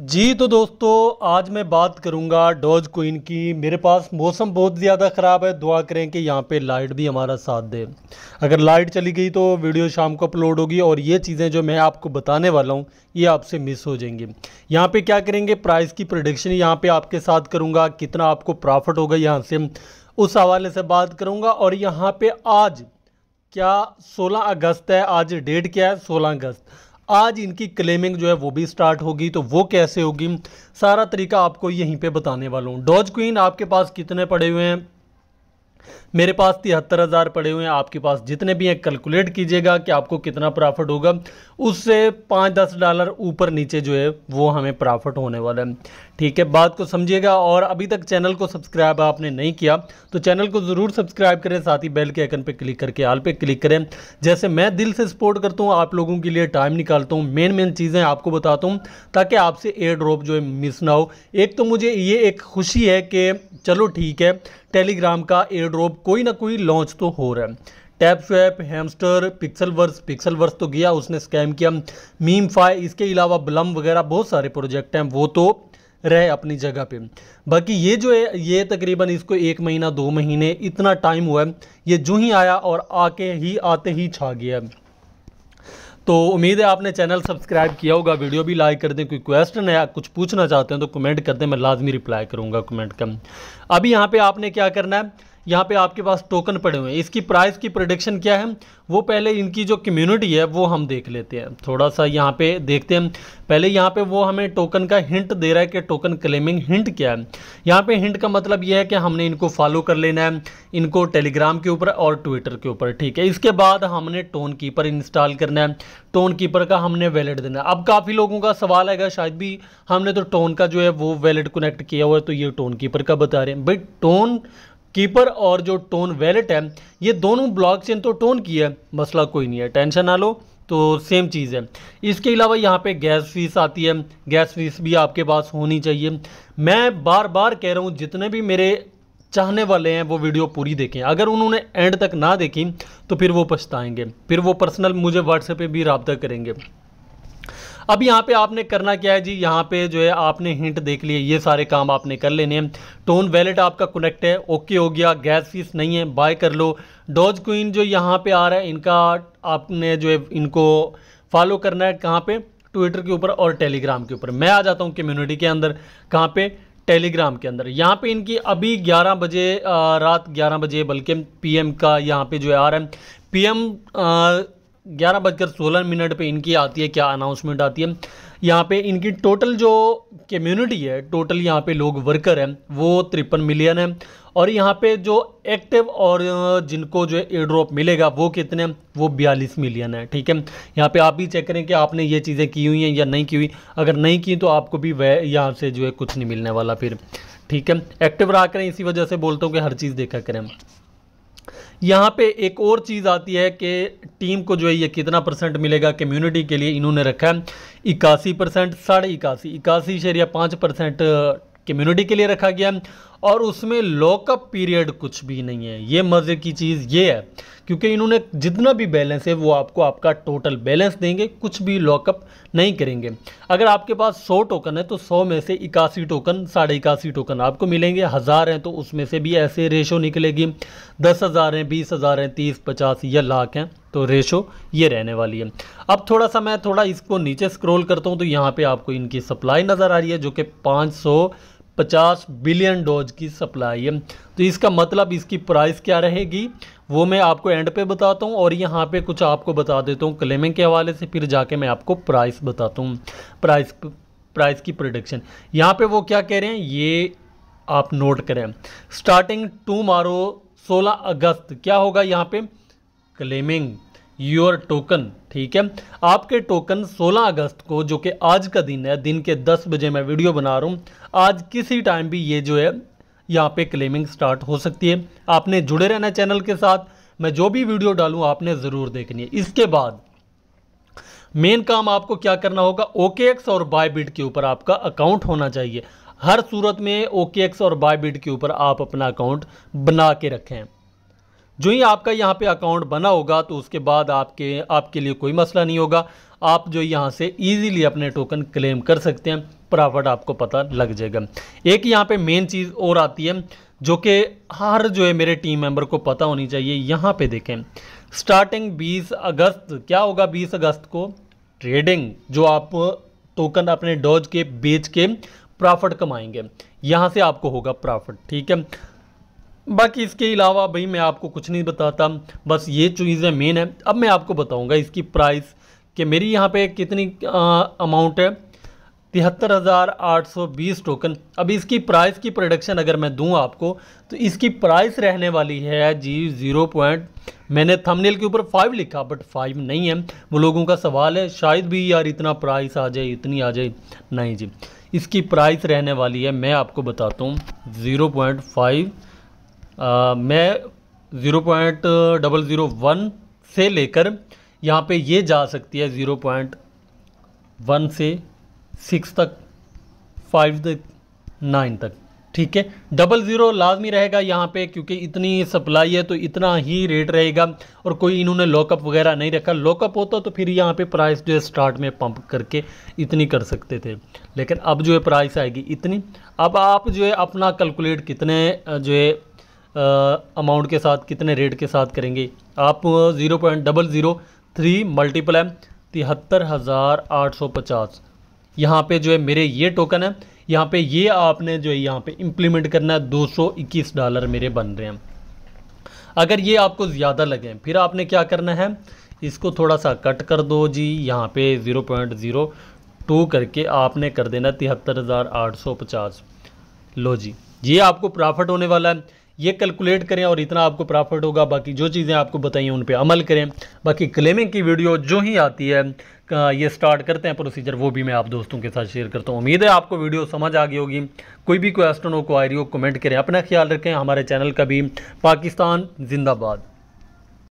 जी तो दोस्तों आज मैं बात करूंगा डॉज क्वीन की मेरे पास मौसम बहुत ज़्यादा ख़राब है दुआ करें कि यहाँ पे लाइट भी हमारा साथ दे अगर लाइट चली गई तो वीडियो शाम को अपलोड होगी और ये चीज़ें जो मैं आपको बताने वाला हूँ ये आपसे मिस हो जाएंगी यहाँ पे क्या करेंगे प्राइस की प्रोडिक्शन यहाँ पर आपके साथ करूँगा कितना आपको प्रॉफिट होगा यहाँ से उस हवाले से बात करूँगा और यहाँ पर आज क्या सोलह अगस्त है आज डेट क्या है सोलह अगस्त आज इनकी क्लेमिंग जो है वो भी स्टार्ट होगी तो वो कैसे होगी सारा तरीका आपको यहीं पे बताने वाला हूँ डॉज क्वीन आपके पास कितने पड़े हुए हैं मेरे पास तिहत्तर हज़ार पड़े हुए हैं आपके पास जितने भी हैं कैलकुलेट कीजिएगा कि आपको कितना प्रॉफिट होगा उससे पाँच दस डॉलर ऊपर नीचे जो है वो हमें प्रॉफिट होने वाला है ठीक है बात को समझिएगा और अभी तक चैनल को सब्सक्राइब आपने नहीं किया तो चैनल को ज़रूर सब्सक्राइब करें साथ ही बेल के आइकन पर क्लिक करके आल पर क्लिक करें जैसे मैं दिल से सपोर्ट करता हूँ आप लोगों के लिए टाइम निकालता हूँ मेन मेन चीज़ें आपको बताता हूँ ताकि आपसे एयर ड्रॉप जो है मिस ना हो एक तो मुझे ये एक खुशी है कि चलो ठीक है टेलीग्राम का एयर ड्रॉप कोई ना कोई लॉन्च तो हो रहा है tap swap hamster pixelverse pixelverse तो गया उसने स्कैम किया मीम फाई इसके अलावा ब्लम वगैरह बहुत सारे प्रोजेक्ट हैं वो तो रहे अपनी जगह पे बाकी ये जो है ये तकरीबन इसको एक महीना दो महीने इतना टाइम हुआ है ये जो ही आया और आके ही आते ही छा गया तो उम्मीद है आपने चैनल सब्सक्राइब किया होगा वीडियो भी लाइक कर दें कोई क्वेश्चन है कुछ पूछना चाहते हैं तो कमेंट कर दें मैं लाजमी रिप्लाई करूँगा कमेंट का अभी यहाँ पे आपने क्या करना है यहाँ पे आपके पास टोकन पड़े हुए हैं इसकी प्राइस की प्रोडिक्शन क्या है वो पहले इनकी जो कम्युनिटी है वो हम देख लेते हैं थोड़ा सा यहाँ पे देखते हैं पहले यहाँ पे वो हमें टोकन का हिंट दे रहा है कि टोकन क्लेमिंग हिंट क्या है यहाँ पे हिंट का मतलब ये है कि हमने इनको फॉलो कर लेना है इनको टेलीग्राम के ऊपर और ट्विटर के ऊपर ठीक है इसके बाद हमने टोन कीपर इंस्टॉल करना है टोन कीपर का हमने वैलेट देना है अब काफ़ी लोगों का सवाल आएगा शायद भी हमने तो टोन का जो है वो वैलेट कनेक्ट किया हुआ है तो ये टोन कीपर का बता रहे हैं बट टोन कीपर और जो टोन वैलेट है ये दोनों ब्लॉक चेन तो टोन की है मसला कोई नहीं है टेंशन ना लो तो सेम चीज़ है इसके अलावा यहाँ पे गैस फीस आती है गैस फीस भी आपके पास होनी चाहिए मैं बार बार कह रहा हूँ जितने भी मेरे चाहने वाले हैं वो वीडियो पूरी देखें अगर उन्होंने एंड तक ना देखी तो फिर वो पछताएंगे फिर वो पर्सनल मुझे व्हाट्सएप पर भी रबता करेंगे अब यहाँ पे आपने करना क्या है जी यहाँ पे जो है आपने हिंट देख लिए ये सारे काम आपने कर लेने हैं टोन वैलेट आपका कनेक्ट है ओके हो गया गैस फीस नहीं है बाय कर लो डॉज क्वीन जो यहाँ पे आ रहा है इनका आपने जो है इनको फॉलो करना है कहाँ पे ट्विटर के ऊपर और टेलीग्राम के ऊपर मैं आ जाता हूँ कम्युनिटी के अंदर कहाँ पे टेलीग्राम के अंदर यहाँ पे इनकी अभी 11 बजे रात 11 बजे बल्कि पीएम का यहाँ पे जो है आ रहा है पीएम ग्यारह बजकर सोलह मिनट पे इनकी आती है क्या अनाउंसमेंट आती है यहाँ पे इनकी टोटल जो कम्युनिटी है टोटल यहाँ पे लोग वर्कर हैं वो तिरपन मिलियन है और यहाँ पे जो एक्टिव और जिनको जो एयर ड्रॉप मिलेगा वो कितने वो बयालीस मिलियन है ठीक है यहाँ पे आप भी चेक करें कि आपने ये चीज़ें की हुई हैं या नहीं की हुई अगर नहीं की तो आपको भी वह यहाँ से जो है कुछ नहीं मिलने वाला फिर ठीक है एक्टिव रहा करें इसी वजह से बोलता हूँ कि हर चीज़ देखा करें यहाँ पे एक और चीज़ आती है कि टीम को जो है ये कितना परसेंट मिलेगा कम्युनिटी के लिए इन्होंने रखा है इक्यासी परसेंट साढ़े इक्यासी इक्यासी या पाँच परसेंट कम्युनिटी के लिए रखा गया और उसमें लॉकअप पीरियड कुछ भी नहीं है ये मज़े की चीज़ ये है क्योंकि इन्होंने जितना भी बैलेंस है वो आपको आपका टोटल बैलेंस देंगे कुछ भी लॉकअप नहीं करेंगे अगर आपके पास सौ टोकन है तो सौ में से इक्यासी टोकन साढ़े इक्यासी टोकन आपको मिलेंगे हज़ार हैं तो उसमें से भी ऐसे रेशो निकलेगी दस हज़ार हैं बीस हज़ार हैं तीस पचास या लाख हैं तो रेशो ये रहने वाली है अब थोड़ा सा मैं थोड़ा इसको नीचे स्क्रोल करता हूँ तो यहाँ पर आपको इनकी सप्लाई नज़र आ रही है जो कि पाँच सौ 50 बिलियन डोज की सप्लाई है तो इसका मतलब इसकी प्राइस क्या रहेगी वो मैं आपको एंड पे बताता हूँ और यहाँ पे कुछ आपको बता देता हूँ क्लेमिंग के हवाले से फिर जाके मैं आपको प्राइस बताता हूँ प्राइस प्राइस की प्रोडक्शन यहाँ पे वो क्या कह रहे हैं ये आप नोट करें स्टार्टिंग टू मारो सोलह अगस्त क्या होगा यहाँ पे क्लेमिंग योर टोकन ठीक है आपके टोकन 16 अगस्त को जो कि आज का दिन है दिन के 10 बजे मैं वीडियो बना रहा हूँ आज किसी टाइम भी ये जो है यहाँ पे क्लेमिंग स्टार्ट हो सकती है आपने जुड़े रहना चैनल के साथ मैं जो भी वीडियो डालूँ आपने ज़रूर देखनी है इसके बाद मेन काम आपको क्या करना होगा ओके और बायबिट के ऊपर आपका अकाउंट होना चाहिए हर सूरत में ओके और बायबिट के ऊपर आप अपना अकाउंट बना के रखें जो ही आपका यहाँ पे अकाउंट बना होगा तो उसके बाद आपके आपके लिए कोई मसला नहीं होगा आप जो यहाँ से इजीली अपने टोकन क्लेम कर सकते हैं प्रॉफिट आपको पता लग जाएगा एक यहाँ पे मेन चीज़ और आती है जो कि हर जो है मेरे टीम मेंबर को पता होनी चाहिए यहाँ पे देखें स्टार्टिंग 20 अगस्त क्या होगा 20 अगस्त को ट्रेडिंग जो आप टोकन अपने डॉज के बेच के प्रॉफिट कमाएंगे यहाँ से आपको होगा प्रॉफिट ठीक है बाकी इसके अलावा भाई मैं आपको कुछ नहीं बताता बस ये चीज़ें मेन है अब मैं आपको बताऊंगा इसकी प्राइस कि मेरी यहाँ पे कितनी अमाउंट है तिहत्तर हज़ार आठ सौ बीस टोकन अब इसकी प्राइस की प्रोडक्शन अगर मैं दूं आपको तो इसकी प्राइस रहने वाली है जी ज़ीरो पॉइंट मैंने थंबनेल के ऊपर फाइव लिखा बट फाइव नहीं है वो लोगों का सवाल है शायद भी यार इतना प्राइस आ जाए इतनी आ जाए नहीं जी इसकी प्राइस रहने वाली है मैं आपको बताता हूँ ज़ीरो पॉइंट फाइव मैं zero point double zero one से लेकर यहाँ पे ये जा सकती है ज़ीरो पॉइंट वन से सिक्स तक फाइव तक नाइन तक ठीक है डबल ज़ीरो लाजमी रहेगा यहाँ पे क्योंकि इतनी सप्लाई है तो इतना ही रेट रहेगा और कोई इन्होंने लॉकअप वगैरह नहीं रखा लॉकअप होता तो फिर यहाँ पे प्राइस जो है स्टार्ट में पंप करके इतनी कर सकते थे लेकिन अब जो है प्राइस आएगी इतनी अब आप जो है अपना कैलकुलेट कितने जो है अमाउंट के साथ कितने रेट के साथ करेंगे आप zero point double zero three multiple है तिहत्तर हज़ार आठ सौ पचास यहाँ पर जो है मेरे ये टोकन है यहाँ पे ये आपने जो है यहाँ पे इम्प्लीमेंट करना है दो सौ इक्कीस डॉलर मेरे बन रहे हैं अगर ये आपको ज़्यादा लगे फिर आपने क्या करना है इसको थोड़ा सा कट कर दो जी यहाँ पे ज़ीरो पॉइंट ज़ीरो टू करके आपने कर देना तिहत्तर हज़ार आठ सौ पचास लो जी ये आपको प्रॉफिट होने वाला है ये कैलकुलेट करें और इतना आपको प्रॉफिट होगा बाकी जो चीज़ें आपको बताइए उन पर अमल करें बाकी क्लेमिंग की वीडियो जो ही आती है ये स्टार्ट करते हैं प्रोसीजर वो भी मैं आप दोस्तों के साथ शेयर करता हूँ उम्मीद है आपको वीडियो समझ आ गई होगी कोई भी क्वेश्चन हो क्वायरी हो कमेंट करें अपना ख्याल रखें हमारे चैनल का भी पाकिस्तान जिंदाबाद